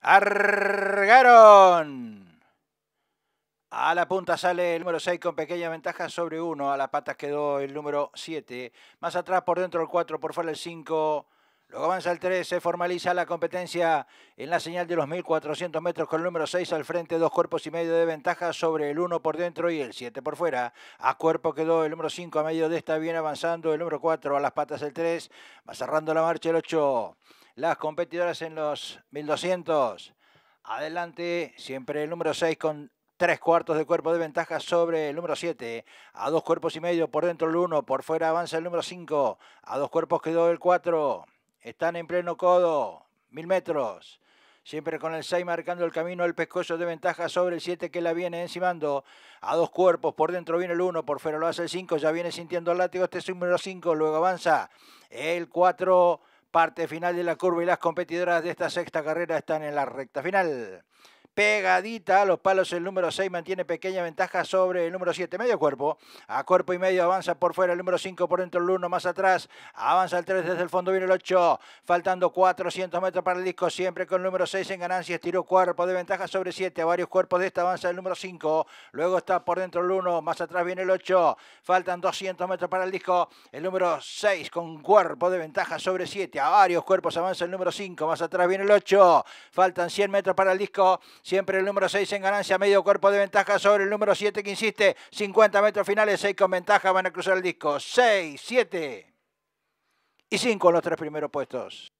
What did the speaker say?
Argaron. A la punta sale el número 6 con pequeña ventaja sobre 1. A las patas quedó el número 7. Más atrás por dentro el 4, por fuera el 5. Luego avanza el 3, se formaliza la competencia en la señal de los 1400 metros con el número 6 al frente, dos cuerpos y medio de ventaja sobre el 1 por dentro y el 7 por fuera. A cuerpo quedó el número 5 a medio de esta, viene avanzando el número 4 a las patas el 3, va cerrando la marcha el 8 las competidoras en los 1200. Adelante, siempre el número 6 con tres cuartos de cuerpo de ventaja sobre el número 7. A dos cuerpos y medio por dentro el 1, por fuera avanza el número 5. A dos cuerpos quedó el 4. Están en pleno codo, mil metros. Siempre con el 6 marcando el camino el pescozo de ventaja sobre el 7 que la viene encimando. A dos cuerpos, por dentro viene el 1, por fuera lo hace el 5, ya viene sintiendo el látigo este es el número 5, luego avanza el 4. Cuatro Parte final de la curva y las competidoras de esta sexta carrera están en la recta final pegadita a los palos. El número 6 mantiene pequeña ventaja sobre el número 7. Medio cuerpo. A cuerpo y medio avanza por fuera el número 5, por dentro el 1, más atrás. Avanza el 3 desde el fondo, viene el 8. Faltando 400 metros para el disco, siempre con el número 6 en ganancias. Estiró cuerpo de ventaja sobre 7. A varios cuerpos de esta avanza el número 5. Luego está por dentro el 1, más atrás viene el 8. Faltan 200 metros para el disco. El número 6 con cuerpo de ventaja sobre 7. A varios cuerpos avanza el número 5, más atrás viene el 8. Faltan 100 metros para el disco. Siempre el número 6 en ganancia, medio cuerpo de ventaja sobre el número 7 que insiste. 50 metros finales, 6 con ventaja, van a cruzar el disco. 6, 7 y 5 los tres primeros puestos.